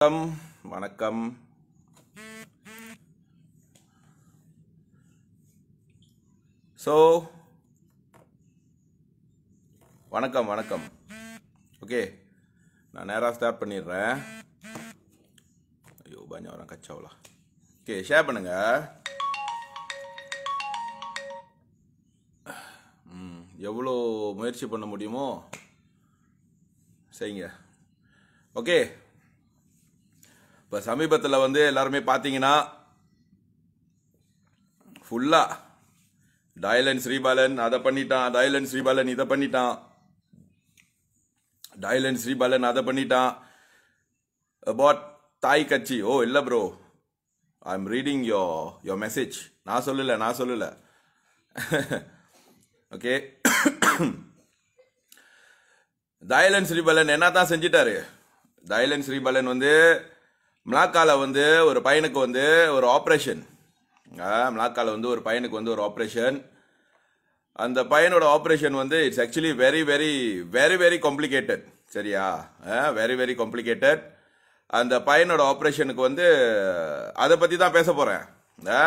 வணக்கம் வணக்கம் ஸோ வணக்கம் வணக்கம் ஓகே நான் நேராக ஸ்டார்ட் பண்ணிடுறேன் ஐயோ பஞ்சம் வரேன் கச்சாவலா ஓகே ஷேர் பண்ணுங்க எவ்வளோ முயற்சி பண்ண முடியுமோ செய்யுங்க ஓகே இப்போ சமீபத்தில் வந்து எல்லாருமே பார்த்தீங்கன்னா ஃபுல்லாக டயலன் ஸ்ரீபாலன் அதை பண்ணிட்டான் டயலன் ஸ்ரீபாலன் இதை பண்ணிட்டான் டயலன் ஸ்ரீபாலன் அதை பண்ணிட்டான் அபவுட் தாய் கட்சி ஓ இல்லை bro I am reading yo yo message நான் சொல்லலை நான் சொல்லலை ஓகே தயலன் ஸ்ரீபாலன் என்ன தான் செஞ்சிட்டாரு தயலன் ஸ்ரீபாலன் வந்து மிளாக்கால வந்து ஒரு பையனுக்கு வந்து ஒரு ஆப்ரேஷன் மிளாக்கால வந்து ஒரு பையனுக்கு வந்து ஒரு ஆப்ரேஷன் அந்த பையனோட ஆப்ரேஷன் வந்து it's actually very very very very complicated சரியா வெரி வெரி காம்ப்ளிகேட்டட் அந்த பையனோட ஆப்ரேஷனுக்கு வந்து அதை பற்றி தான் பேச போகிறேன்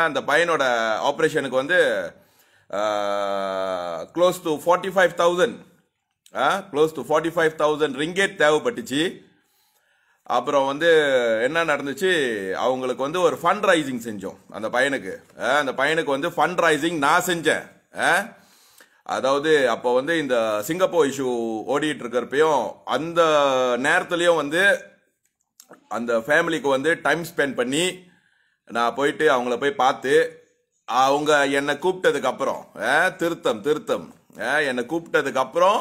அந்த பையனோட ஆப்ரேஷனுக்கு வந்து close to forty five thousand close to forty five thousand ringgit தேவைப்பட்டுச்சு அப்புறம் வந்து என்ன நடந்துச்சு அவங்களுக்கு வந்து ஒரு ஃபண்ட் ரைசிங் செஞ்சோம் அந்த பையனுக்கு அந்த பையனுக்கு வந்து ஃபண்ட் ரைசிங் நான் செஞ்சேன் அதாவது அப்போ வந்து இந்த சிங்கப்பூர் இஷ்யூ ஓடிட்டு இருக்கிறப்பையும் அந்த நேரத்துலையும் வந்து அந்த ஃபேமிலிக்கு வந்து டைம் ஸ்பெண்ட் பண்ணி நான் போயிட்டு அவங்கள போய் பார்த்து அவங்க என்னை கூப்பிட்டதுக்கப்புறம் திருத்தம் திருத்தம் என்னை கூப்பிட்டதுக்கப்புறம்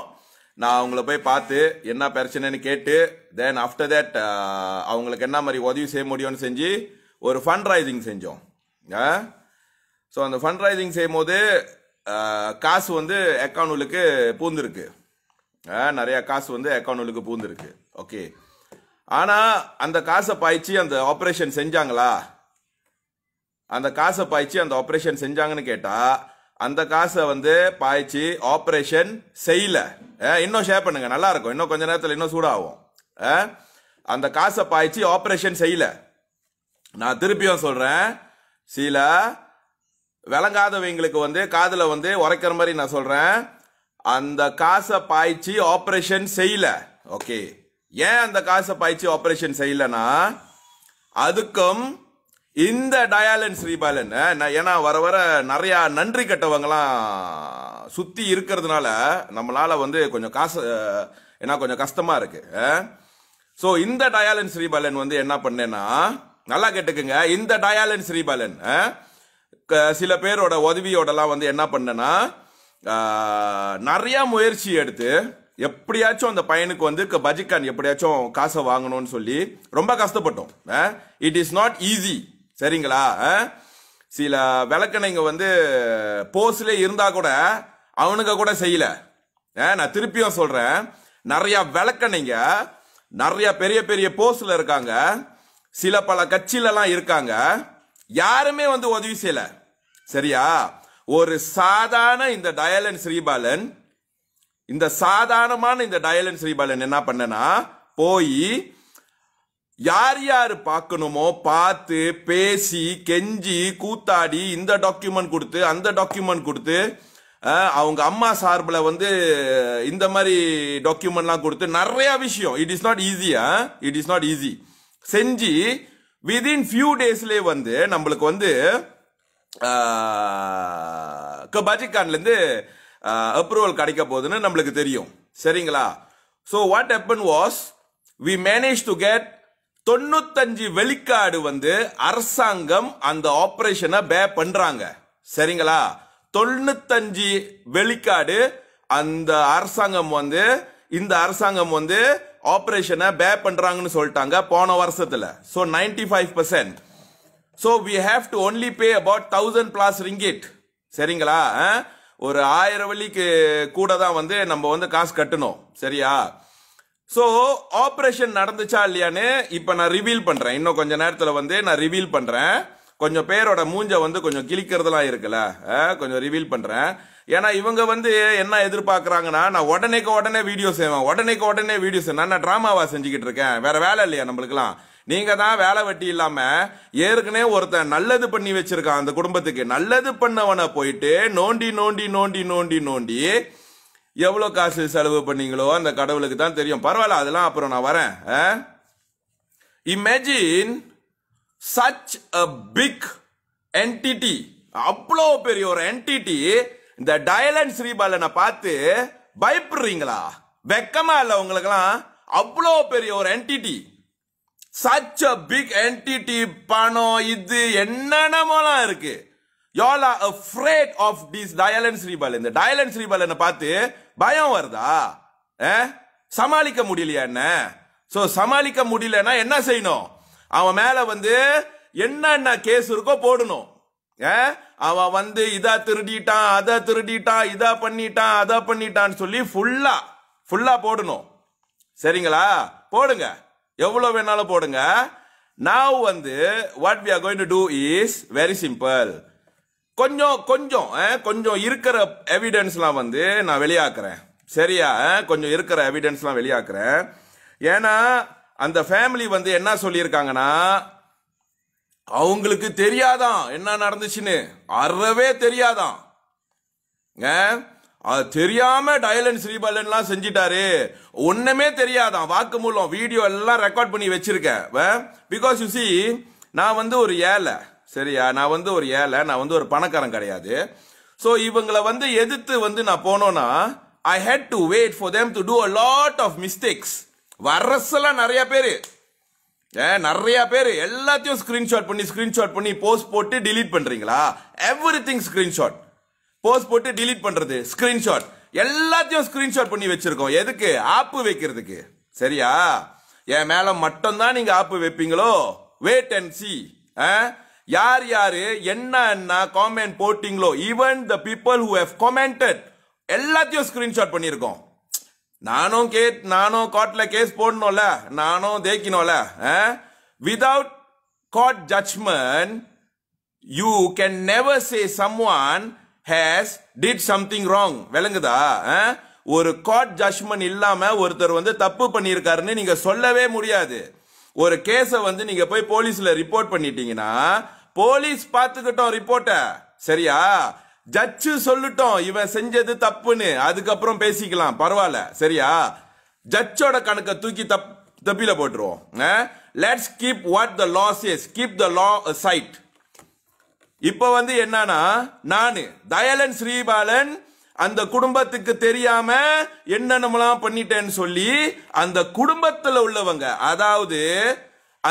நான் அவங்கள போய் பார்த்து என்ன பிரச்சனைன்னு கேட்டு தென் ஆஃப்டர் தேட் அவங்களுக்கு என்ன மாதிரி உதவி செய்ய முடியும்னு செஞ்சு ஒரு ஃபண்ட் ரைசிங் செஞ்சோம் ஸோ அந்த ஃபண்ட் ரைசிங் செய்யும் போது காசு வந்து அக்கௌண்ட்டுக்கு பூந்துருக்கு நிறையா காசு வந்து அக்கௌண்ட்டுக்கு பூந்துருக்கு ஓகே ஆனால் அந்த காசை பாய்ச்சி அந்த ஆப்ரேஷன் செஞ்சாங்களா அந்த காசை பாய்ச்சி அந்த ஆப்ரேஷன் செஞ்சாங்கன்னு கேட்டால் அந்த காசை வந்து பாய்ச்சி ஆப்ரேஷன் செய்யல இன்னும் ஷேர் பண்ணுங்க நல்லா இருக்கும் இன்னும் கொஞ்ச நேரத்தில் இன்னும் சூடாகும் அந்த காசை பாய்ச்சி ஆப்ரேஷன் செய்யல நான் திருப்பியும் சொல்றேன் சில விளங்காதவங்களுக்கு வந்து காதில் வந்து உரைக்கிற மாதிரி நான் சொல்றேன் அந்த காசை பாய்ச்சி ஆப்ரேஷன் செய்யல ஓகே ஏன் அந்த காசை பாய்ச்சி ஆப்ரேஷன் செய்யலன்னா அதுக்கும் இந்த டயாலன் ஸ்ரீபாலன் ஏன்னா வர வர நிறையா நன்றி கட்டவங்களாம் சுற்றி இருக்கிறதுனால நம்மளால வந்து கொஞ்சம் காசு ஏன்னா கொஞ்சம் கஷ்டமாக இருக்குது ஸோ இந்த டயாலன் ஸ்ரீபாலன் வந்து என்ன பண்ணேன்னா நல்லா கேட்டுக்குங்க இந்த டயாலன் ஸ்ரீபாலன் சில பேரோட உதவியோடலாம் வந்து என்ன பண்ணேன்னா நிறையா முயற்சி எடுத்து எப்படியாச்சும் அந்த பையனுக்கு வந்து பஜிக்கான் எப்படியாச்சும் காசை வாங்கணும்னு சொல்லி ரொம்ப கஷ்டப்பட்டோம் இட் இஸ் நாட் ஈஸி சரிங்களா சில விளக்கணைங்க வந்து போஸ்ட்ல இருந்தா கூட அவனுங்க கூட செய்யல நான் திருப்பியும் சொல்றேன் நிறைய விளக்கணைங்க நிறைய பெரிய பெரிய போஸ்ட்ல இருக்காங்க சில பல கட்சியிலலாம் இருக்காங்க யாருமே வந்து உதவி செய்யல சரியா ஒரு சாதாரண இந்த டயலன் ஸ்ரீபாலன் இந்த சாதாரணமான இந்த டயலன் ஸ்ரீபாலன் என்ன பண்ணனா போய் யார் யார் பார்க்கணுமோ பார்த்து பேசி கெஞ்சி கூத்தாடி இந்த டாக்குமெண்ட் கொடுத்து அந்த டாக்குமெண்ட் கொடுத்து அவங்க அம்மா சார்பில் வந்து இந்த மாதிரி டாக்குமெண்ட்லாம் கொடுத்து நிறையா விஷயம் இட் இஸ் நாட் ஈஸியா இட் இஸ் நாட் ஈஸி செஞ்சு விதின் ஃபியூ டேஸ்லேயே வந்து நம்மளுக்கு வந்து பஜிகான்லேருந்து அப்ரூவல் கிடைக்க போகுதுன்னு நம்மளுக்கு தெரியும் சரிங்களா so what happen was we manage to get தொண்ணூத்தஞ்சு வெளிக்காடு வந்து அரசாங்கம் அந்த ஆபரேஷனை பே பண்றாங்க சரிங்களா தொண்ணூத்தஞ்சு வெளிக்காடு அந்த அரசாங்கம் வந்து இந்த அரசாங்கம் வந்து ஆபரேஷனை பே பண்றாங்கன்னு சொல்லிட்டாங்க போன வருஷத்துல so ninety five percent so we have to only pay about thousand plus ringgit சரிங்களா ஒரு ஆயிரம் வழிக்கு கூட தான் வந்து நம்ம வந்து காசு கட்டணும் சரியா ஸோ ஆப்ரேஷன் நடந்துச்சா இல்லையான்னு இப்போ நான் ரிவீல் பண்ணுறேன் இன்னும் கொஞ்சம் நேரத்தில் வந்து நான் ரிவீல் பண்ணுறேன் கொஞ்சம் பேரோட மூஞ்சை வந்து கொஞ்சம் கிழிக்கிறதுலாம் இருக்குல்ல கொஞ்சம் ரிவீல் பண்ணுறேன் ஏன்னா இவங்க வந்து என்ன எதிர்பார்க்குறாங்கன்னா நான் உடனேக்கு உடனே வீடியோ செய்வேன் உடனேக்கு உடனே வீடியோ செய்வேன் நான் ட்ராமாவா செஞ்சுக்கிட்டு இருக்கேன் வேறு வேலை இல்லையா நம்மளுக்குலாம் நீங்கள் தான் வேலை வெட்டி இல்லாமல் ஏற்கனவே ஒருத்தன் நல்லது பண்ணி வச்சிருக்கான் அந்த குடும்பத்துக்கு நல்லது பண்ணவனை போயிட்டு நோண்டி நோண்டி நோண்டி நோண்டி நோண்டி எவ்வளோ காசு செலவு பண்ணீங்களோ அந்த கடவுளுக்கு தான் தெரியும் பரவாயில்ல அதெல்லாம் அப்புறம் நான் வரேன் imagine such a big entity அவ்வளோ பெரிய ஒரு என்டிட்டி இந்த டயலன் ஸ்ரீபாலனை பார்த்து பயப்படுறீங்களா வெக்கமா இல்லை உங்களுக்கெல்லாம் அவ்வளோ பெரிய ஒரு entity such a big entity பணம் இது என்னென்னமோலாம் இருக்கு y'all afraid of this Dylan Sripalan இந்த டயலன் ஸ்ரீபாலனை பார்த்து பயம் வருதா சமாளிக்க முடியலையா என்ன ஸோ சமாளிக்க முடியலன்னா என்ன செய்யணும் அவன் மேலே வந்து என்னென்ன கேஸ் இருக்கோ போடணும் அவன் வந்து இதா திருடிட்டான் அதை திருடிட்டான் இதா பண்ணிட்டான் அதை பண்ணிட்டான்னு சொல்லி ஃபுல்லா ஃபுல்லா போடணும் சரிங்களா போடுங்க எவ்வளோ வேணாலும் போடுங்க நாவ் வந்து what we are going to do is very simple கொஞ்சம் கொஞ்சம் கொஞ்சம் இருக்கிற எவிடன்ஸ்லாம் வந்து நான் வெளியாக்குறேன் சரியா கொஞ்சம் இருக்கிற எவிடன்ஸ்லாம் வெளியாக்குறேன் ஏன்னா அந்த ஃபேமிலி வந்து என்ன சொல்லியிருக்காங்கன்னா அவங்களுக்கு தெரியாதான் என்ன நடந்துச்சுன்னு அறவே தெரியாதான் அது தெரியாம டயலன்ஸ் ஸ்ரீபாலன்லாம் செஞ்சிட்டாரு ஒண்ணுமே தெரியாதான் வாக்கு மூலம் வீடியோ எல்லாம் ரெக்கார்ட் பண்ணி வச்சிருக்கேன் பிகாஸ் யூ சி நான் வந்து ஒரு ஏழை சரியா நான் வந்து ஒரு ஏழை நான் வந்து ஒரு பணக்காரன் கிடையாது ஸோ இவங்களை வந்து எதிர்த்து வந்து நான் போனோன்னா I hate to wait for them to do a lot of mistakes வரசெல்லாம் நிறைய பேர் ஏ நிறைய பேர் எல்லாத்தையும் ஸ்கிரீன்ஷாட் பண்ணி ஸ்கிரீன்ஷாட் பண்ணி போஸ்ட் போட்டு டிலீட் பண்றீங்களா எவ்ரி திங் ஸ்கிரீன்ஷாட் போஸ்ட் போட்டு டிலீட் பண்றது ஸ்கிரீன்ஷாட் எல்லாத்தையும் ஸ்கிரீன்ஷாட் பண்ணி வச்சிருக்கோம் எதுக்கு ஆப்பு வைக்கிறதுக்கு சரியா என் மேல மட்டும்தான் நீங்க ஆப்பு வைப்பீங்களோ வெயிட் அண்ட் சி யார் யாரு என்ன என்ன காமெண்ட் போட்டிங்களோ even the people who have commented எல்லாத்தையும் ஸ்கிரீன்ஷாட் பண்ணியிருக்கோம் நானும் கேட் நானும் கோர்ட்ல கேஸ் போடணும்ல நானும் தேய்க்கணும்ல without court judgment you can never say someone has did something wrong விளங்குதா ஒரு கோர்ட் ஜட்மெண்ட் இல்லாம ஒருத்தர் வந்து தப்பு பண்ணியிருக்காருன்னு நீங்க சொல்லவே முடியாது ஒரு கேஸை வந்து நீங்க போய் போலீஸ்ல ரிப்போர்ட் பண்ணிட்டீங்கன்னா போலீஸ் பார்த்துக்கிட்டோம் ரிப்போர்ட்ட சரியா ஜட்ஜு சொல்லிட்டோம் இவன் செஞ்சது தப்புன்னு அதுக்கப்புறம் பேசிக்கலாம் பரவாயில்ல சரியா ஜட்ஜோட கணக்கை தூக்கி தப் தப்பில போட்டுருவோம் let's keep what the laws is keep the law side இப்போ வந்து என்னன்னா நானு தயலன் ஸ்ரீபாலன் அந்த குடும்பத்துக்கு தெரியாம என்னென்னலாம் பண்ணிட்டேன்னு சொல்லி அந்த குடும்பத்தில் உள்ளவங்க அதாவது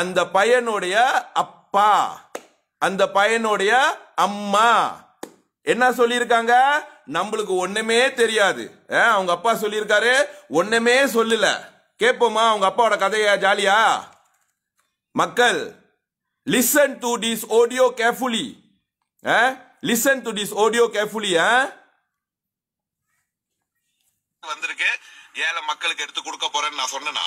அந்த பையனுடைய அப்பா அந்த பையனுடைய அம்மா என்ன சொல்லியிருக்காங்க நம்மளுக்கு ஒண்ணுமே தெரியாது அவங்க அப்பா சொல்லியிருக்காரு ஒண்ணுமே சொல்லல கேட்போமா அவங்க அப்பாவோட கதையா ஜாலியா மக்கள் listen to this audio carefully listen to this audio carefully வந்திருக்கு ஏழை மக்களுக்கு எடுத்து கொடுக்க போறேன்னு நான் சொன்னேன்னா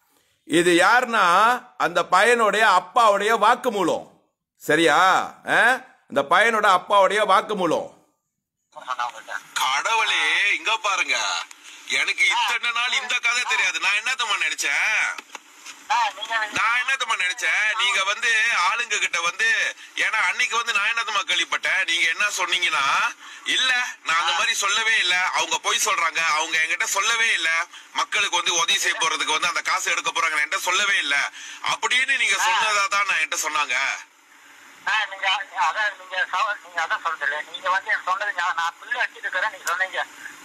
இது யாருன்னா அந்த பையனுடைய அப்பாவுடைய வாக்குமூலம் சரியா அந்த பையனோட அப்பாவுடைய வாக்குமூலம் கடவுளே இங்க பாருங்க எனக்கு இத்தனை நாள் இந்த கதை தெரியாது நான் தம்மா நினைச்சேன் நான் என்னத்தம்மா நினைச்சேன் நீங்க வந்து ஆளுங்க கிட்ட வந்து ஏன்னா அன்னைக்கு வந்து நான் என்னத்தம்மா கேள்விப்பட்டேன் நீங்க என்ன சொன்னீங்கன்னா இல்ல நான் அந்த மாதிரி சொல்லவே இல்ல அவங்க பொய் சொல்றாங்க அவங்க என்கிட்ட சொல்லவே இல்ல மக்களுக்கு வந்து உதவி செய்ய போறதுக்கு வந்து அந்த காசு எடுக்க போறாங்க என்கிட்ட சொல்லவே இல்ல அப்படின்னு நீங்க சொன்னதா தான் நான் என்கிட்ட சொன்னாங்க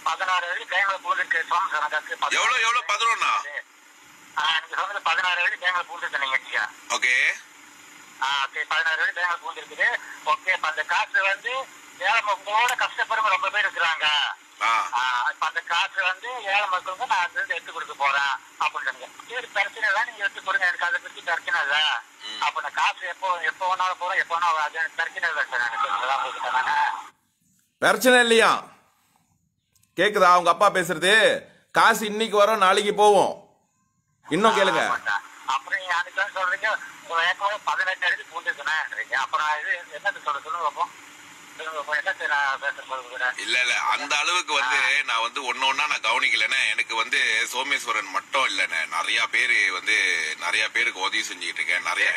பதினாறு எவ்வளவு எவ்வளவு பதினொன்னா சொன்னது பதினாறு ஓகே ஓகே பதினாறு ஓகே அந்த வந்து ஏழை கஷ்டப்படுறவங்க ரொம்ப பேர் இருக்கிறாங்க அந்த வந்து ஏழை மக்களுக்கு நான் எடுத்து கொடுக்க அப்படின்னு பிரச்சனை எடுத்து கொடுங்க எனக்கு அதை நான் காசு எப்போ எப்போ வேணாலும் எப்போ வேணாலும் இல்லையா கேக்குதா அவங்க அப்பா பேசுறது காசு இன்னைக்கு வரும் நாளைக்கு போவோம் இன்னும் கேளுங்க அப்புறம் யாருக்கெல்லாம் சொல்றீங்க பதினெட்டு அடி பூந்துச்சுனான்றீங்க அப்புறம் இது என்னது சொல்ல சொல்லுங்க இல்ல இல்ல அந்த அளவுக்கு வந்து நான் வந்து ஒன்னு ஒன்னா நான் கவனிக்கலன்னா எனக்கு வந்து சோமேஸ்வரன் மட்டும் இல்லண்ணே நிறைய பேரு வந்து நிறைய பேருக்கு உதவி செஞ்சுட்டு இருக்கேன் நிறைய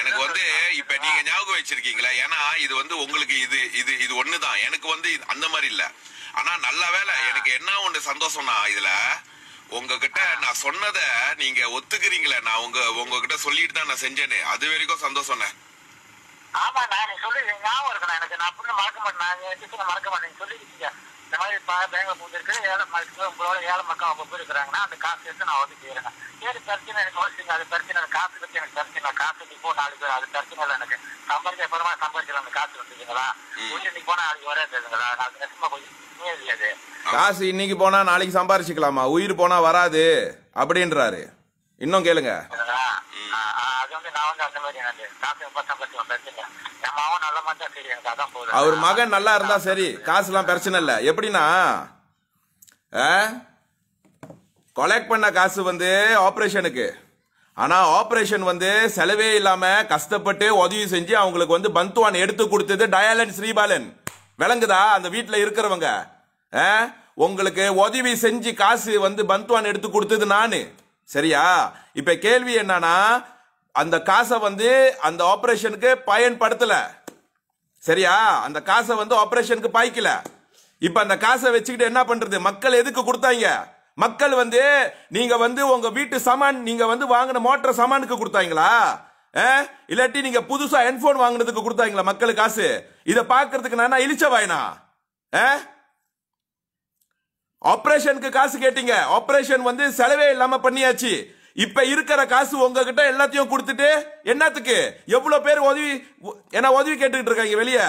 எனக்கு வந்து இப்ப நீங்க ஞாபகம் வச்சிருக்கீங்களா ஏன்னா இது வந்து உங்களுக்கு இது இது இது ஒண்ணுதான் எனக்கு வந்து அந்த மாதிரி இல்ல ஆனா நல்ல வேலை எனக்கு என்ன ஒண்ணு சந்தோஷம்னா இதுல உங்ககிட்ட நான் சொன்னத நீங்க ஒத்துக்கிறீங்களே நான் உங்க உங்ககிட்ட சொல்லிட்டு தான் நான் செஞ்சேனே அது வரைக்கும் சந்தோஷம் ஆமா நான் சொல்லிருக்கேன் ஞாபகம் இருக்கணும் எனக்கு நான் அப்படின்னு மறக்க மாட்டேன் நான் டீச்சரை மறக்க மாட்டேன் சொல்லிருக்கீங்க இந்த மாதிரி பேங்க்ல பூந்திருக்கு ஏழை மக்கள் உங்களோட ஏழை மக்கள் அப்போ போயிருக்கிறாங்கன்னா அந்த காசு எடுத்து நான் வந்து ஒதுக்கிடுறேன் சரி பிரச்சனை எனக்கு வச்சுங்க அது பிரச்சனை எனக்கு காசு பற்றி எனக்கு பிரச்சனை காசு நீ போ நாளைக்கு அது பிரச்சனை இல்லை எனக்கு சம்பாதிக்க அப்புறமா சம்பாதிக்கிற அந்த காசு வந்துச்சுங்களா கொஞ்சம் நீ போனா நாளைக்கு வராதுங்களா நான் நெசமா கொஞ்சம் காசு இன்னைக்கு போனா நாளைக்கு சம்பாரிச்சுக்கலாமா உயிர் போனா வராது அப்படின்றாரு இன்னும் கேளுங்க அவர் மகன் நல்லா இருந்தா சரி காசுலாம் பிரச்சனை இல்லை எப்படின்னா கொலெக்ட் பண்ண காசு வந்து ஆப்ரேஷனுக்கு ஆனால் ஆப்ரேஷன் வந்து செலவே இல்லாமல் கஷ்டப்பட்டு உதவி செஞ்சு அவங்களுக்கு வந்து பந்துவான் எடுத்து கொடுத்தது டயாலன் ஸ்ரீபாலன் விளங்குதா அந்த வீட்டில் இருக்கிறவங்க உங்களுக்கு உதவி செஞ்சு காசு வந்து பந்த்வான் எடுத்து கொடுத்தது நான் சரியா இப்போ கேள்வி என்னன்னா அந்த காசை வந்து அந்த ஆப்ரேஷனுக்கு பயன்படுத்தல சரியா அந்த காசை வந்து ஆப்ரேஷனுக்கு பாய்க்கல இப்ப அந்த காசை வச்சுக்கிட்டு என்ன பண்றது மக்கள் எதுக்கு கொடுத்தாங்க மக்கள் வந்து நீங்க வந்து உங்க வீட்டு சாமான் நீங்க வந்து வாங்கின மோட்டர் சாமானுக்கு கொடுத்தாங்களா இல்லாட்டி நீங்க புதுசா ஹெட்போன் வாங்கினதுக்கு கொடுத்தாங்களா மக்களுக்கு காசு இதை பாக்குறதுக்கு நான் இழிச்ச வாயினா ஆபரேஷனுக்கு காசு கேட்டீங்க ஆபரேஷன் வந்து செலவே இல்லாம பண்ணியாச்சு இப்ப இருக்கிற காசு உங்ககிட்ட எல்லாத்தையும் கொடுத்துட்டு என்னத்துக்கு எவ்வளவு பேர் உதவி என்ன உதவி கேட்டுக்கிட்டு இருக்காங்க வெளியே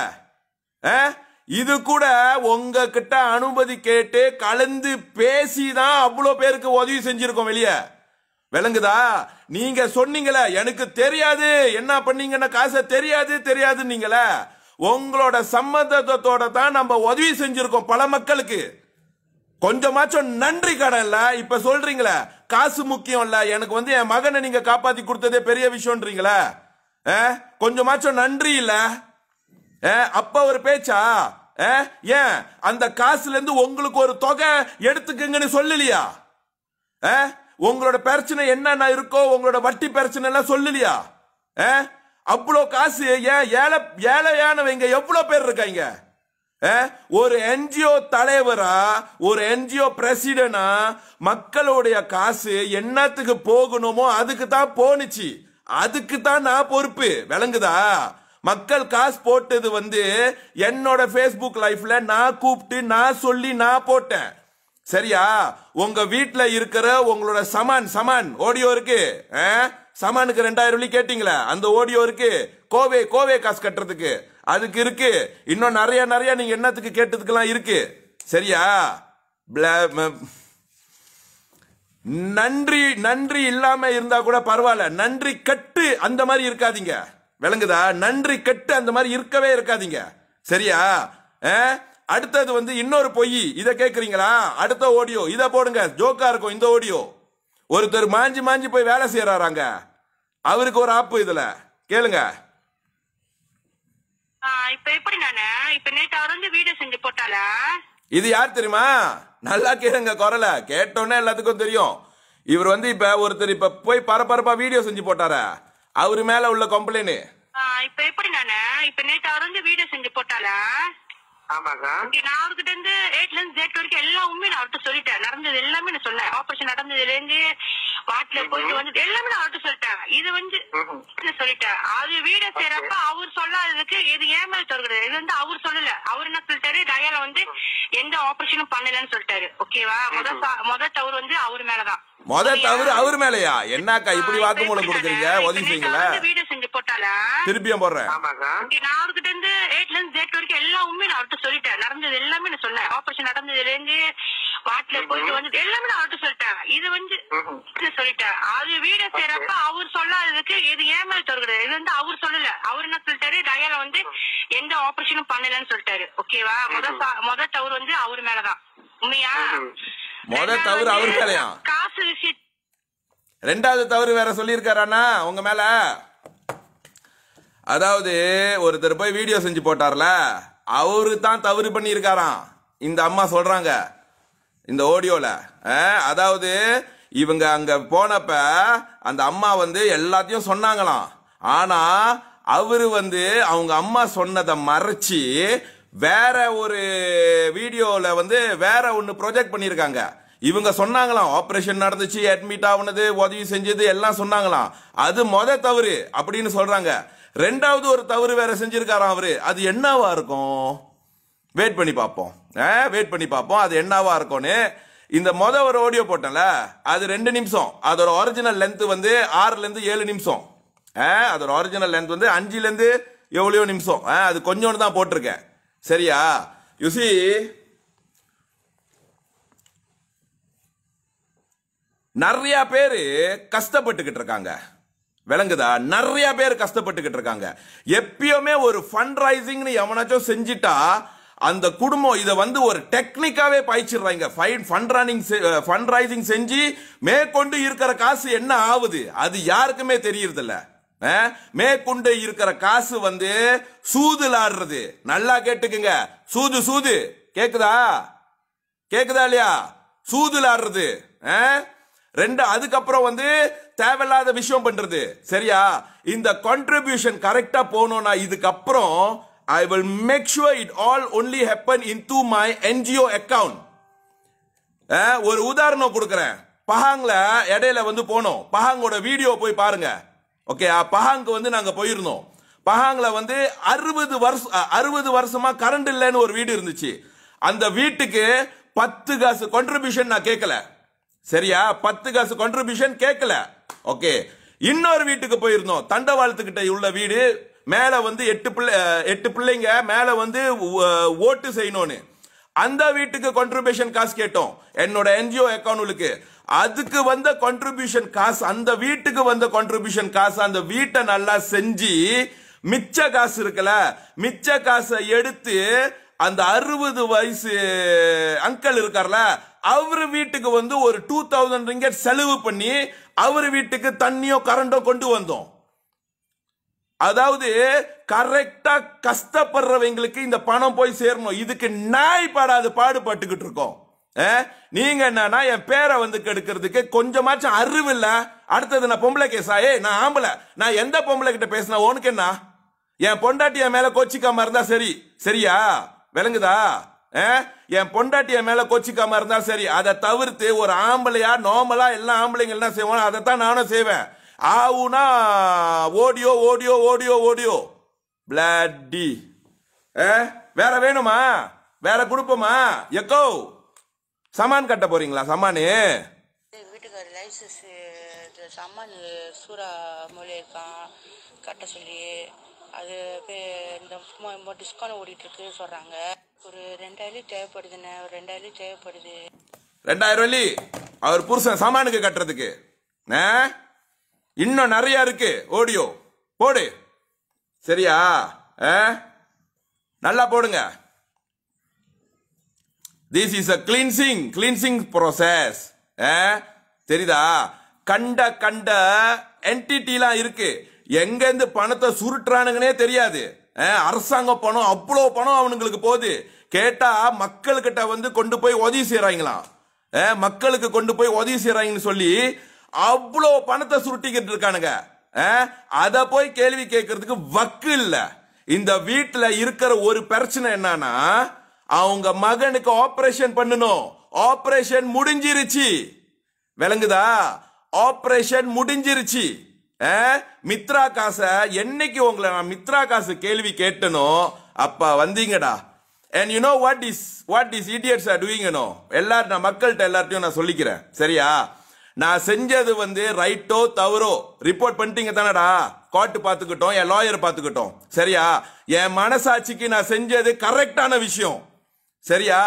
இது கூட உங்ககிட்ட அனுமதி கேட்டு கலந்து பேசி தான் அவ்வளோ பேருக்கு உதவி செஞ்சிருக்கோம் வெளியே விளங்குதா நீங்க சொன்னீங்களே எனக்கு தெரியாது என்ன பண்ணீங்கன்னு காசை தெரியாது தெரியாது நீங்களே உங்களோட சம்பந்தத்தோட தான் நம்ம உதவி செஞ்சிருக்கோம் பல மக்களுக்கு கொஞ்சமாச்சும் நன்றி கடன் இல்ல இப்ப சொல்றீங்களே காசு முக்கியம் இல்ல எனக்கு வந்து என் மகனை நீங்க காப்பாத்தி கொடுத்ததே பெரிய விஷயம்ன்றீங்களே கொஞ்சமாச்சும் நன்றி இல்ல அப்ப ஒரு பேச்சா ஏன் அந்த காசுல இருந்து உங்களுக்கு ஒரு தொகை எடுத்துக்கங்கன்னு சொல்லலையா உங்களோட பிரச்சனை என்னென்ன இருக்கோ உங்களோட வட்டி பிரச்சனை எல்லாம் சொல்லலையா அவ்வளோ காசு ஏன் ஏழை ஏழையானவங்க எவ்வளோ பேர் இருக்காங்க ஒரு என்ஜிஓ தலைவரா ஒரு என்ஜிஓ பிரசிடனா மக்களுடைய காசு என்னத்துக்கு போகணுமோ அதுக்கு தான் போனுச்சு அதுக்கு தான் நான் பொறுப்பு விளங்குதா மக்கள் காசு போட்டது வந்து என்னோட ஃபேஸ்புக் லைஃப்ல நான் கூப்பிட்டு நான் சொல்லி நான் போட்டேன் சரியா உங்க வீட்டுல இருக்கிற உங்களோட சமான் சமான் ஓடியோ இருக்கு சமானுக்கு ரெண்டாயிரம் வழி கேட்டீங்களா அந்த ஓடியோ இருக்கு கோவை கோவை காசு கட்டுறதுக்கு அதுக்கு இருக்கு இன்னும் நிறைய நிறைய நீங்க என்னத்துக்கு கேட்டதுக்கெல்லாம் இருக்கு சரியா நன்றி நன்றி இல்லாம இருந்தா கூட பரவாயில்ல நன்றி கட்டு அந்த மாதிரி இருக்காதீங்க விளங்குதா நன்றி கட்டு அந்த மாதிரி இருக்கவே இருக்காதீங்க சரியா அடுத்தது வந்து இன்னொரு பொய் இதை கேட்குறீங்களா அடுத்த ஆடியோ இதை போடுங்க ஜோக்கா இருக்கும் இந்த ஆடியோ ஒருத்தர் மாஞ்சி மாஞ்சி போய் வேலை செய்யறாங்க அவருக்கு ஒரு ஆப்பு இதுல கேளுங்க வீடியோ இது யார் தெரியுமா நல்லா கேளுங்க குரல கேட்டோன்னே எல்லாத்துக்கும் தெரியும் இவர் வந்து இப்ப ஒருத்தர் இப்ப போய் பரபரப்பா வீடியோ செஞ்சு போட்டாரா அவரு மேல உள்ள கம்ப்ளைண்ட் இப்ப எப்படி நானு இப்ப வீடியோ செஞ்சு நான் இருந்து இருந்து வரைக்கும் எல்லா நான் சொல்லிட்டேன் நடந்தது எல்லாமே நான் சொன்னேன் ஆபரேஷன் நடந்ததுல இருந்து பாட்டுல போயிட்டு வந்து எல்லாமே நான் அவர்கிட்ட சொல்லிட்டேன் இது வந்து சொல்லிட்டேன் அது வீட சேரப்ப அவர் சொல்லாததுக்கு இது ஏமா தொடங்குறது இது வந்து அவர் சொல்லல அவர் என்ன சொல்லிட்டாரு தயால வந்து எந்த ஆபரேஷனும் பண்ணலன்னு சொல்லிட்டாரு ஓகேவா முத முத டவர் வந்து அவர் மேலதான் முத தவறு அவர் மேலயா என்னக்கா இப்படி வாக்குமூலம் கொடுக்குறீங்க உதவி வீடியோ செஞ்சு போட்டால திருப்பியும் போடுறேன் நான் அவர்கிட்ட இருந்து ஏட்ல இருந்து ஜெட் வரைக்கும் எல்லாமே நான் அவர்கிட்ட சொல்லிட்டேன் நடந்தது எல்லாமே நான் சொன்னேன் ஆபரேஷன் நடந்ததுல இருந்து பாட்டுல போயிட்டு வந்து எல்லாமே அவர்கிட்ட சொல்லிட்டேன் இது வந்து சொல்லிட்டேன் அது வீடு செய்யறப்ப அவர் சொல்லாததுக்கு இது ஏன் மேல கிடையாது இது வந்து அவர் சொல்லல அவர் என்ன சொல்லிட்டாரு டயால வந்து எந்த ஆபரேஷனும் பண்ணலன்னு சொல்லிட்டாரு ஓகேவா முத முத தவறு வந்து அவர் மேலதான் உண்மையா முத தவறு அவர் மேலயா காசு விஷயம் ரெண்டாவது தவறு வேற சொல்லியிருக்காரானா உங்க மேல அதாவது ஒருத்தர் போய் வீடியோ செஞ்சு போட்டார்ல அவரு தான் தவறு பண்ணியிருக்காராம் இந்த அம்மா சொல்றாங்க இந்த ஆடியோவில் அதாவது இவங்க அங்கே போனப்ப அந்த அம்மா வந்து எல்லாத்தையும் சொன்னாங்களாம் ஆனால் அவர் வந்து அவங்க அம்மா சொன்னதை மறைச்சி வேற ஒரு வீடியோவில் வந்து வேற ஒன்று ப்ரொஜெக்ட் பண்ணியிருக்காங்க இவங்க சொன்னாங்களாம் ஆப்ரேஷன் நடந்துச்சு அட்மிட் ஆகுனது உதவி செஞ்சது எல்லாம் சொன்னாங்களாம் அது மொத தவறு அப்படின்னு சொல்றாங்க ரெண்டாவது ஒரு தவறு வேற செஞ்சிருக்காராம் அவரு அது என்னவா இருக்கும் வெயிட் பண்ணி பார்ப்போம் வெயிட் பண்ணி பார்ப்போம் அது என்னவா இருக்கும்னு இந்த மொதல் ஒரு ஆடியோ போட்டேன்ல அது ரெண்டு நிமிஷம் அதோட ஒரிஜினல் லென்த் வந்து ஆறுலேருந்து ஏழு நிமிஷம் அதோட ஒரிஜினல் லென்த் வந்து அஞ்சுலேருந்து எவ்வளோ நிமிஷம் அது கொஞ்சோண்டு தான் போட்டிருக்கேன் சரியா யுசி நிறைய பேர் கஷ்டப்பட்டுக்கிட்டு இருக்காங்க விளங்குதா நிறைய பேர் கஷ்டப்பட்டுக்கிட்டு இருக்காங்க எப்பயுமே ஒரு ஃபண்ட் ரைசிங்னு எவனாச்சும் செஞ்சிட்டா அந்த குடும்பம் இதை வந்து ஒரு டெக்னிக்காவே பாய்ச்சிடுறாங்க ஃபண்ட் ரன்னிங் ரைசிங் செஞ்சு மேற்கொண்டு இருக்கிற காசு என்ன ஆகுது அது யாருக்குமே தெரியறதில்ல மேற்கொண்டு இருக்கிற காசு வந்து ஆடுறது நல்லா கேட்டுக்குங்க சூது சூது கேக்குதா கேக்குதா இல்லையா சூதுலாடுறது ரெண்டு அதுக்கப்புறம் வந்து தேவையில்லாத விஷயம் பண்றது சரியா இந்த கான்ட்ரிபியூஷன் கரெக்டா போனோம்னா இதுக்கப்புறம் I will make sure it all only happen into my NGO account. ஒரு உதாரணம் கொடுக்குறேன் பஹாங்ல இடையில வந்து போனோம் பஹாங்கோட வீடியோ போய் பாருங்க ஓகே பஹாங்க வந்து நாங்க போயிருந்தோம் பஹாங்ல வந்து அறுபது வருஷம் அறுபது வருஷமா கரண்ட் இல்லைன்னு ஒரு வீடு இருந்துச்சு அந்த வீட்டுக்கு பத்து காசு கான்ட்ரிபியூஷன் நான் கேட்கல சரியா பத்து காசு கான்ட்ரிபியூஷன் கேட்கல ஓகே இன்னொரு வீட்டுக்கு போயிருந்தோம் தண்டவாளத்துக்கிட்ட உள்ள வீடு மேலே வந்து எட்டு பிள்ளை எட்டு பிள்ளைங்க மேலே வந்து ஓட்டு செய்யணும்னு அந்த வீட்டுக்கு கான்ட்ரிபியூஷன் காசு கேட்டோம் என்னோட என்ஜிஓ அக்கௌண்ட்டுக்கு அதுக்கு வந்த கான்ட்ரிபியூஷன் காசு அந்த வீட்டுக்கு வந்த கான்ட்ரிபியூஷன் காசு அந்த வீட்டை நல்லா செஞ்சு மிச்ச காசு இருக்குல்ல மிச்ச காசை எடுத்து அந்த அறுபது வயசு அங்கிள் இருக்கார்ல அவர் வீட்டுக்கு வந்து ஒரு டூ தௌசண்ட் செலவு பண்ணி அவர் வீட்டுக்கு தண்ணியோ கரண்டோ கொண்டு வந்தோம் அதாவது கரெக்டா கஷ்டப்படுறவங்களுக்கு இந்த பணம் போய் சேரணும் இதுக்கு நாய் பாடாது பாடுபட்டுக்கிட்டு இருக்கோம் நீங்க என்னன்னா என் பேரை வந்து கெடுக்கிறதுக்கு கொஞ்சமாச்சும் அறிவு இல்ல அடுத்தது நான் பொம்பளை கேசா ஏ நான் ஆம்பளை நான் எந்த பொம்பளை கிட்ட பேசினா உனக்கு என்ன என் பொண்டாட்டி என் மேல கோச்சிக்காம இருந்தா சரி சரியா விளங்குதா என் பொண்டாட்டி என் மேல கோச்சிக்காம இருந்தா சரி அதை தவிர்த்து ஒரு ஆம்பளையா நார்மலா எல்லா ஆம்பளைங்க என்ன செய்வோம் அதைத்தான் நானும் செய்வேன் ஆவுனா ஓடியோ ஓடியோ ஓடியோ ஓடியோ பிளாடி ஏ வேற வேணுமா வேற கொடுப்போமா எக்கோ சமான் கட்ட போறீங்களா சமானு வீட்டுக்கார லைசன்ஸ் சமான் சூறா மொழி இருக்கான் கட்ட சொல்லி அது இந்த டிஸ்கவுண்ட் ஓடிட்டு இருக்கு சொல்றாங்க ஒரு ரெண்டாயிரம் தேவைப்படுதுண்ணே ஒரு ரெண்டாயிரம் தேவைப்படுது ரெண்டாயிரம் அவர் புருஷன் சாமானுக்கு கட்டுறதுக்கு ஆ இன்னும் நிறைய இருக்கு ஓடியோ போடு சரியா நல்லா போடுங்க this is a cleansing cleansing process தெரியுதா கண்ட கண்ட என்டிட்டிலாம் இருக்கு எங்கேருந்து பணத்தை சுருட்டுறானுங்கனே தெரியாது அரசாங்க பணம் அவ்வளோ பணம் அவனுங்களுக்கு போகுது கேட்டா மக்கள்கிட்ட வந்து கொண்டு போய் உதவி செய்யறாங்களாம் மக்களுக்கு கொண்டு போய் உதவி செய்யறாங்கன்னு சொல்லி அவ்வளோ பணத்தை சுருட்டிக்கிட்டு இருக்கானுங்க அதை போய் கேள்வி கேட்கறதுக்கு வக்கு இல்ல இந்த வீட்டில் இருக்கிற ஒரு பிரச்சனை என்னன்னா அவங்க மகனுக்கு ஆபரேஷன் பண்ணணும் ஆபரேஷன் முடிஞ்சிருச்சு விளங்குதா ஆபரேஷன் முடிஞ்சிருச்சு மித்ரா காசை என்னைக்கு உங்களை நான் மித்ரா காசு கேள்வி கேட்டனோ அப்ப வந்தீங்கடா and you know what is what is idiots are doing எல்லாரும் நான் மக்கள்கிட்ட எல்லார்ட்டையும் நான் சொல்லிக்கிறேன் சரியா நான் செஞ்சது வந்து ரைட்டோ தவறோ ரிப்போர்ட் பண்ணிட்டீங்க தானடா கோர்ட் பார்த்துக்கிட்டோம் என் லாயர் பார்த்துக்கிட்டோம் சரியா என் மனசாட்சிக்கு நான் செஞ்சது கரெக்டான விஷயம் சரியா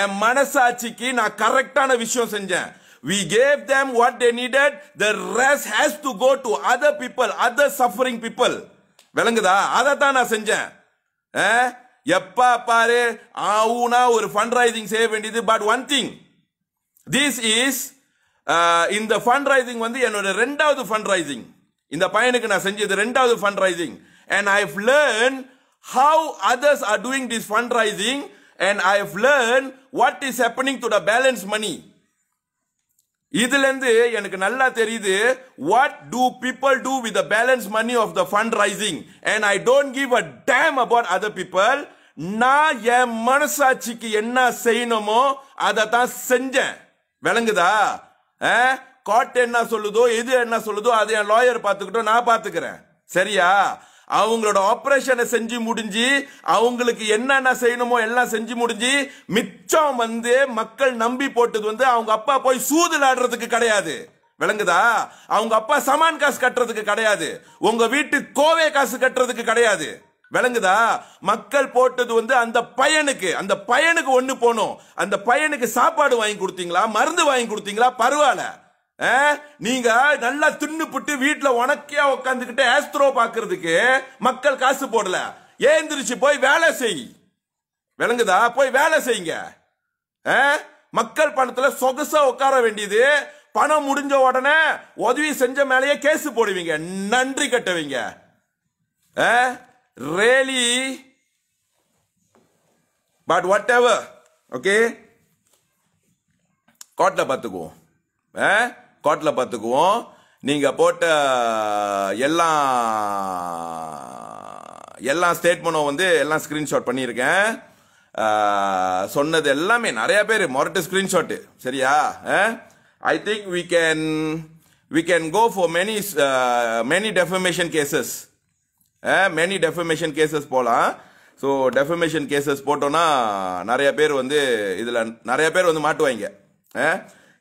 என் மனசாட்சிக்கு நான் கரெக்டான விஷயம் செஞ்சேன் we gave them what they needed the rest has to go to other people other suffering people விளங்குதா அதை தான் நான் செஞ்சேன் எப்பா பாரு ஆவுனா ஒரு ஃபண்ட் ரைசிங் செய்ய வேண்டியது but one thing this is இந்த ஃபண்ட் ரைசிங் வந்து என்னோட ரெண்டாவது ஃபண்ட் ரைசிங் இந்த பையனுக்கு நான் செஞ்சது ரெண்டாவது fund raising and I have learn how others are doing this fund raising and I have learn what is happening to the balance money இதுலேருந்து எனக்கு நல்லா தெரியுது what do people do with balance money of the fund raising and I don't give a damn about other people நான் என் மனசாட்சிக்கு என்ன செய்யணுமோ அதை தான் செஞ்சேன் விளங்குதா கோர்ட் என்ன சொல்லுதோ இது என்ன சொல்லுதோ அதை என் லாயர் பார்த்துக்கிட்டோம் நான் பார்த்துக்கிறேன் சரியா அவங்களோட ஆப்ரேஷனை செஞ்சு முடிஞ்சு அவங்களுக்கு என்னென்ன செய்யணுமோ எல்லாம் செஞ்சு முடிஞ்சு மிச்சம் வந்து மக்கள் நம்பி போட்டது வந்து அவங்க அப்பா போய் சூதில் ஆடுறதுக்கு கிடையாது விளங்குதா அவங்க அப்பா சமான் காசு கட்டுறதுக்கு கிடையாது உங்க வீட்டு கோவை காசு கட்டுறதுக்கு கிடையாது விளங்குதா மக்கள் போட்டது வந்து அந்த பையனுக்கு அந்த பையனுக்கு ஒன்று போனோம் அந்த பையனுக்கு சாப்பாடு வாங்கி கொடுத்தீங்களா மருந்து வாங்கி கொடுத்தீங்களா பரவாயில்ல நீங்க நல்லா தின்னுபிட்டு வீட்டில் உனக்கே உட்காந்துக்கிட்டு ஆஸ்திரோ பார்க்கறதுக்கு மக்கள் காசு போடல ஏந்திரிச்சு போய் வேலை செய் விளங்குதா போய் வேலை செய்யுங்க மக்கள் பணத்தில் சொகுசா உட்கார வேண்டியது பணம் முடிஞ்ச உடனே உதவி செஞ்ச மேலேயே கேஸ் போடுவீங்க நன்றி கட்டுவீங்க Really? But whatever okay கோர்ட்டில் பார்த்துக்குவோம் கோர்ட்டில் பார்த்துக்குவோம் நீங்கள் போட்ட எல்லாம் எல்லா ஸ்டேட்மெண்ட்டும் வந்து எல்லாம் ஸ்க்ரீன்ஷாட் பண்ணியிருக்கேன் சொன்னது எல்லாமே நிறைய பேர் மொரட்டு ஸ்க்ரீன்ஷாட்டு சரியா I think we can we can go for many many defamation cases many defamation cases போகலாம் ஸோ டெஃபமேஷன் கேசஸ் போட்டோன்னா நிறைய பேர் வந்து இதில் நிறைய பேர் வந்து மாட்டுவாங்க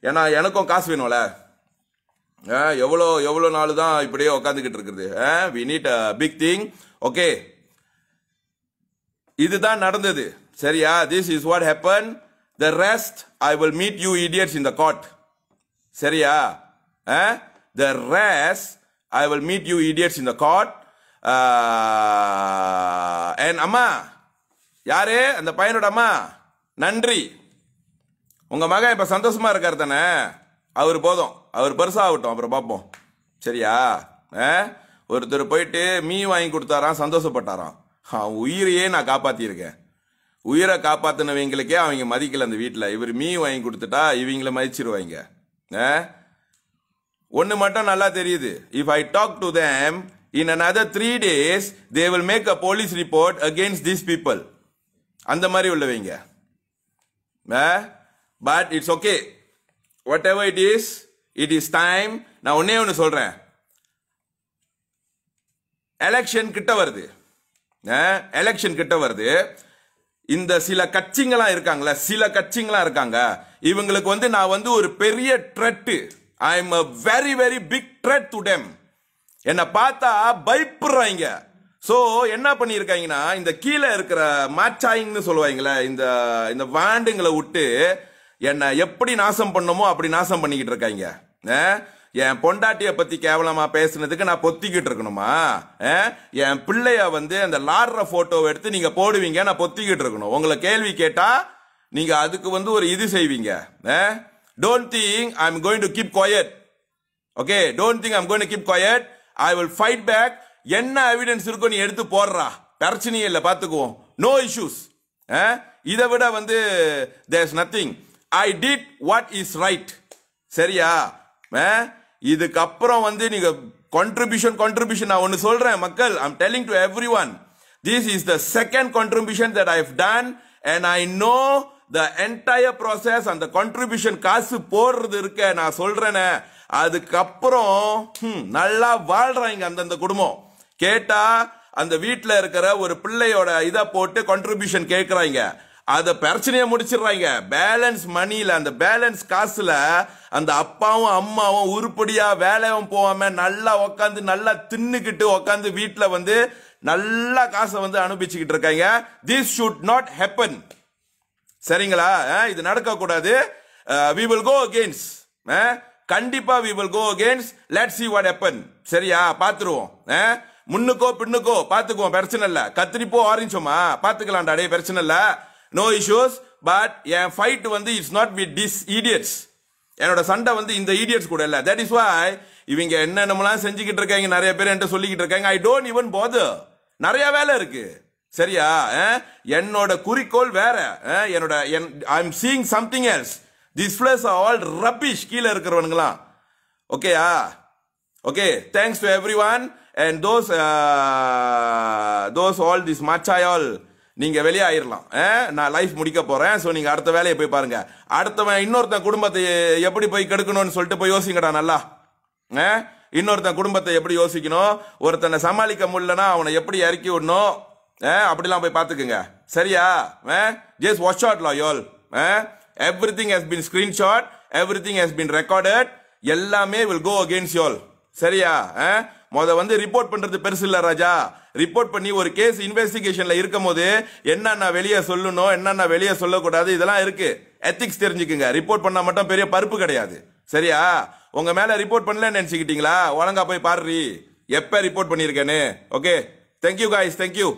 ஏன்னா எனக்கும் காசு வேணும்ல எவ்வளோ எவ்வளோ நாள் தான் இப்படியே உட்காந்துக்கிட்டு இருக்குது we need a big thing okay இதுதான் நடந்தது சரியா this is what happen the rest I will meet you idiots in the court சரியா the rest I will meet you idiots in the court என் அம்மா யாரு அந்த பையனோட அம்மா நன்றி உங்கள் மகன் இப்போ சந்தோஷமாக இருக்கார் தானே அவர் போதும் அவர் ஆகட்டும் அப்புறம் பார்ப்போம் சரியா ஆ ஒருத்தர் போயிட்டு மீ வாங்கி கொடுத்தாராம் சந்தோஷப்பட்டாராம் உயிரையே நான் காப்பாற்றியிருக்கேன் உயிரை காப்பாற்றினவங்களுக்கே அவங்க மதிக்கல அந்த வீட்டில் இவர் மீ வாங்கி கொடுத்துட்டா இவங்கள மதிச்சிருவாங்க ஒன்று மட்டும் நல்லா தெரியுது if I talk to them in another three days they will make a police report against these people அந்த மாதிரி உள்ளவங்க but it's okay whatever it is it is time நான் ஒன்னே ஒன்று சொல்கிறேன் எலெக்ஷன் கிட்ட வருது எலெக்ஷன் கிட்ட வருது இந்த சில கட்சிங்களாம் இருக்காங்களா சில கட்சிங்களாம் இருக்காங்க இவங்களுக்கு வந்து நான் வந்து ஒரு பெரிய threat I am a very very big threat to them என்னை பார்த்தா பயப்படுறாங்க ஸோ என்ன பண்ணியிருக்காங்கன்னா இந்த கீழே இருக்கிற மேட்சாயிங்னு சொல்லுவாங்களே இந்த இந்த வாண்டுங்களை விட்டு என்னை எப்படி நாசம் பண்ணுமோ அப்படி நாசம் பண்ணிக்கிட்டு இருக்காங்க என் பொண்டாட்டியை பற்றி கேவலமாக பேசுனதுக்கு நான் பொத்திக்கிட்டு இருக்கணுமா என் பிள்ளைய வந்து அந்த லாடுற ஃபோட்டோவை எடுத்து நீங்கள் போடுவீங்க நான் பொத்திக்கிட்டு இருக்கணும் உங்களை கேள்வி கேட்டால் நீங்கள் அதுக்கு வந்து ஒரு இது செய்வீங்க don't think I am going to keep quiet okay don't think I'm going to keep quiet I will fight back என்ன எவிடன்ஸ் இருக்கோ நீ எடுத்து போடுறா பிரச்சனையே இல்லை பார்த்துக்குவோம் நோ இஷ்யூஸ் இதை விட வந்து there's nothing I did what is right சரியா இதுக்கப்புறம் வந்து நீங்க கான்ட்ரிபியூஷன் கான்ட்ரிபியூஷன் நான் ஒன்று சொல்றேன் மக்கள் I'm telling to everyone this is the second contribution that I have done and I know the entire process அந்த கான்ட்ரிபியூஷன் காசு போடுறது இருக்க நான் சொல்றேனே அதுக்கப்புறம் நல்லா வாழ்றாங்க அந்தந்த குடும்பம் கேட்டா அந்த வீட்டில் இருக்கிற ஒரு பிள்ளையோட இதை போட்டு கண்ட்ரிபியூஷன் கேட்குறாங்க அதை பிரச்சனையை முடிச்சிடுறாங்க பேலன்ஸ் மணியில் அந்த பேலன்ஸ் காசில் அந்த அப்பாவும் அம்மாவும் உருப்படியாக வேலையும் போகாமல் நல்லா உக்காந்து நல்லா தின்னுக்கிட்டு உக்காந்து வீட்டில் வந்து நல்லா காசை வந்து அனுப்பிச்சுக்கிட்டு இருக்காங்க திஸ் ஷுட் நாட் ஹெப்பன் சரிங்களா இது நடக்கக்கூடாது வி வில் கோ அகெயின்ஸ் கண்டிப்பா we will go against let see what happen சரியா பாத்துருவோம் முன்னுக்கோ பின்னுக்கோ பாத்துக்குவோம் பிரச்சனை இல்ல கத்திரிப்போ ஆரஞ்சோமா பாத்துக்கலாம் டே பிரச்சனை இல்ல நோ இஷ்யூஸ் பட் என் ஃபைட் வந்து it's not with this idiots என்னோட சண்டை வந்து இந்த ஈடியட்ஸ் கூட இல்ல தட் இஸ் வாய் இவங்க என்னென்னலாம் செஞ்சுக்கிட்டு இருக்காங்க நிறைய பேர் என்கிட்ட சொல்லிக்கிட்டு இருக்காங்க ஐ டோன்ட் ஈவன் போது நிறைய வேலை இருக்கு சரியா என்னோட குறிக்கோள் வேற என்னோட I am seeing something else this place all rubbish கீழே இருக்கிறவனுங்களாம் ஓகேயா okay thanks to everyone and those those all this மச்சாய் ஆல் நீங்கள் வெளியே ஆயிடலாம் eh? நான் லைஃப் முடிக்க போகிறேன் ஸோ நீங்கள் அடுத்த வேலையை போய் பாருங்க அடுத்தவன் இன்னொருத்தன் குடும்பத்தை எப்படி போய் கெடுக்கணும்னு சொல்லிட்டு போய் யோசிங்கடா நல்லா eh? இன்னொருத்தன் குடும்பத்தை எப்படி யோசிக்கணும் ஒருத்தனை சமாளிக்க முடியலன்னா அவனை எப்படி இறக்கி விடணும் eh? அப்படிலாம் போய் பார்த்துக்குங்க சரியா just watch out law y'all everything thing has been screenshot everything has been recorded எல்லாமே வில் கோ அகேன்ஸ்ட் யோல் சரியா முத வந்து ரிப்போர்ட் பண்றது பெருசு இல்ல ராஜா ரிப்போர்ட் பண்ணி ஒரு கேஸ் இன்வெஸ்டிகேஷன்ல இருக்கும் போது என்னென்ன வெளியே சொல்லணும் என்னென்ன வெளியே சொல்லக்கூடாது இதெல்லாம் இருக்கு எத்திக்ஸ் தெரிஞ்சுக்குங்க ரிப்போர்ட் பண்ணா மட்டும் பெரிய பருப்பு கிடையாது சரியா உங்க மேல ரிப்போர்ட் பண்ணலன்னு நினைச்சுக்கிட்டீங்களா ஒழுங்கா போய் பாடுறி எப்ப ரிப்போர்ட் பண்ணிருக்கேன்னு ஓகே தேங்க்யூ காய்ஸ் தேங்க்யூ